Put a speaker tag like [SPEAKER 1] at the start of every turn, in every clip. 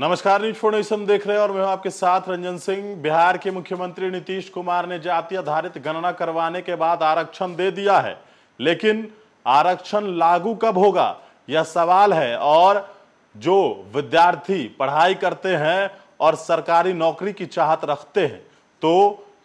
[SPEAKER 1] नमस्कार न्यूज फोर्डेशन देख रहे हैं और मैं हूं आपके साथ रंजन सिंह बिहार के मुख्यमंत्री नीतीश कुमार ने जाति आधारित गणना करवाने के बाद आरक्षण दे दिया है लेकिन आरक्षण लागू कब होगा यह सवाल है और जो विद्यार्थी पढ़ाई करते हैं और सरकारी नौकरी की चाहत रखते हैं तो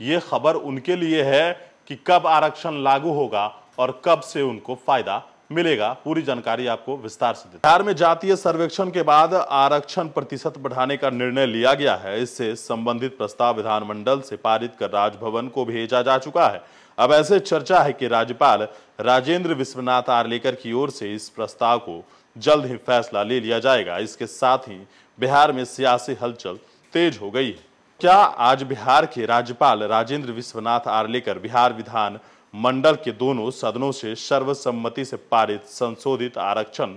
[SPEAKER 1] ये खबर उनके लिए है कि कब आरक्षण लागू होगा और कब से उनको फायदा मिलेगा पूरी जानकारी आपको विस्तार से बिहार में जातीय सर्वेक्षण के बाद आरक्षण प्रतिशत बढ़ाने का निर्णय लिया गया है इससे संबंधित प्रस्ताव विधानमंडल से पारित कर राजभवन को भेजा जा चुका है अब ऐसे चर्चा है कि राज्यपाल राजेंद्र विश्वनाथ आर्लेकर की ओर से इस प्रस्ताव को जल्द ही फैसला ले लिया जाएगा इसके साथ ही बिहार में सियासी हलचल तेज हो गई है क्या आज बिहार के राज्यपाल राजेंद्र विश्वनाथ आर्लेकर बिहार विधान मंडल के दोनों सदनों से सर्वसम्मति से पारित संशोधित आरक्षण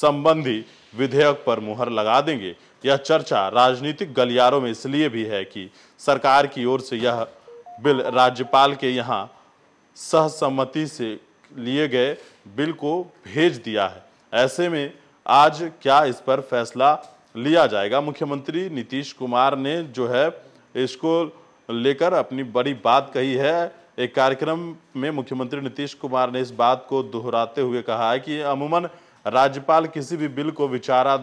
[SPEAKER 1] संबंधी विधेयक पर मुहर लगा देंगे यह चर्चा राजनीतिक गलियारों में इसलिए भी है कि सरकार की ओर से यह बिल राज्यपाल के यहाँ सहसम्मति से लिए गए बिल को भेज दिया है ऐसे में आज क्या इस पर फैसला लिया जाएगा मुख्यमंत्री नीतीश कुमार ने जो है इसको लेकर अपनी बड़ी बात कही है एक कार्यक्रम में मुख्यमंत्री नीतीश कुमार ने इस बात को दोहराते हुए कहा है कि अमूमन राज्यपाल किसी भी बिल को विचारा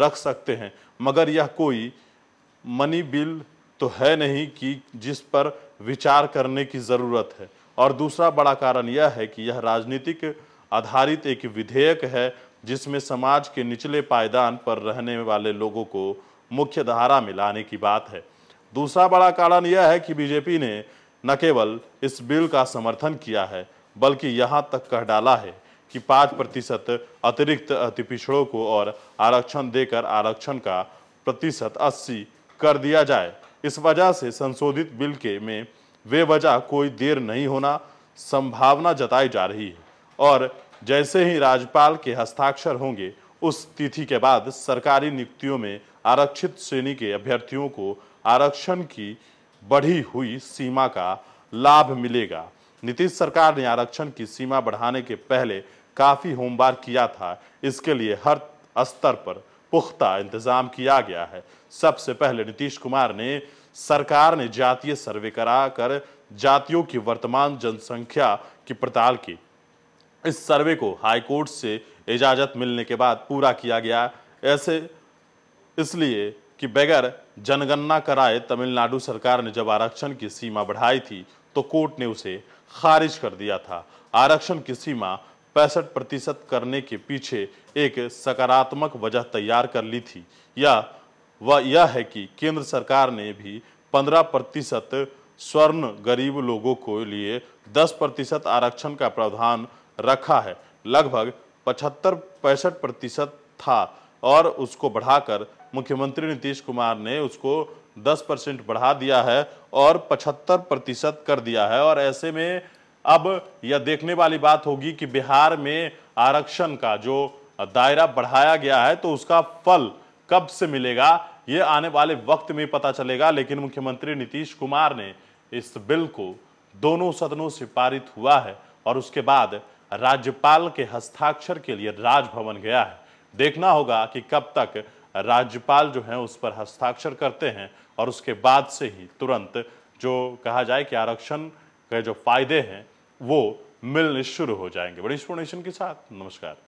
[SPEAKER 1] रख सकते हैं मगर यह कोई मनी बिल तो है नहीं कि जिस पर विचार करने की ज़रूरत है और दूसरा बड़ा कारण यह है कि यह राजनीतिक आधारित एक विधेयक है जिसमें समाज के निचले पायदान पर रहने वाले लोगों को मुख्य धारा में लाने की बात है दूसरा बड़ा कारण यह है कि बीजेपी ने न केवल इस बिल का समर्थन किया है बल्कि यहाँ तक कह डाला है कि पाँच प्रतिशत अतिरिक्त अति पिछड़ों को और आरक्षण देकर आरक्षण का प्रतिशत अस्सी कर दिया जाए इस वजह से संशोधित बिल के में वे वजह कोई देर नहीं होना संभावना जताई जा रही है और जैसे ही राज्यपाल के हस्ताक्षर होंगे उस तिथि के बाद सरकारी नियुक्तियों में आरक्षित श्रेणी के अभ्यर्थियों को आरक्षण की बढ़ी हुई सीमा का लाभ मिलेगा नीतीश सरकार ने आरक्षण की सीमा बढ़ाने के पहले काफ़ी होमवार किया था इसके लिए हर स्तर पर पुख्ता इंतजाम किया गया है सबसे पहले नीतीश कुमार ने सरकार ने जातीय सर्वे करा कर जातियों की वर्तमान जनसंख्या की पड़ताल की इस सर्वे को हाईकोर्ट से इजाज़त मिलने के बाद पूरा किया गया ऐसे इसलिए कि बगैर जनगणना कराए तमिलनाडु सरकार ने जब आरक्षण की सीमा बढ़ाई थी तो कोर्ट ने उसे खारिज कर दिया था आरक्षण की सीमा पैंसठ प्रतिशत करने के पीछे एक सकारात्मक वजह तैयार कर ली थी या वह यह है कि केंद्र सरकार ने भी 15 प्रतिशत स्वर्ण गरीब लोगों को लिए 10 प्रतिशत आरक्षण का प्रावधान रखा है लगभग पचहत्तर पैंसठ प्रतिशत था और उसको बढ़ाकर मुख्यमंत्री नीतीश कुमार ने उसको 10 परसेंट बढ़ा दिया है और 75 प्रतिशत कर दिया है और ऐसे में अब यह देखने वाली बात होगी कि बिहार में आरक्षण का जो दायरा बढ़ाया गया है तो उसका फल कब से मिलेगा ये आने वाले वक्त में पता चलेगा लेकिन मुख्यमंत्री नीतीश कुमार ने इस बिल को दोनों सदनों से पारित हुआ है और उसके बाद राज्यपाल के हस्ताक्षर के लिए राजभवन गया है देखना होगा कि कब तक राज्यपाल जो है उस पर हस्ताक्षर करते हैं और उसके बाद से ही तुरंत जो कहा जाए कि आरक्षण के जो फायदे हैं वो मिलने शुरू हो जाएंगे बड़ी एक्सप्लेनेशन के साथ नमस्कार